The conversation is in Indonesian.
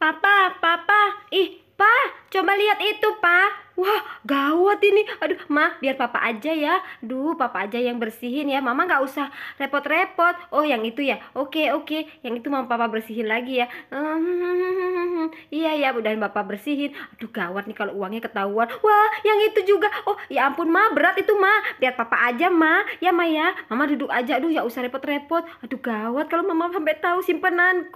Papa, papa, ih, pa, coba lihat itu, pa. Wah, gawat ini. Aduh, Ma, biar Papa aja ya. Duh, Papa aja yang bersihin ya. Mama nggak usah repot-repot. Oh, yang itu ya. Oke, oke. Yang itu mau Papa bersihin lagi ya. Hmm, iya ya, mudahan Papa bersihin. Aduh, gawat nih kalau uangnya ketahuan. Wah, yang itu juga. Oh, ya ampun, Ma, berat itu, Ma. Biar Papa aja, Ma. Ya, Ma ya. Mama duduk aja. Aduh, ya usah repot-repot. Aduh, gawat kalau Mama sampai tahu simpenanku.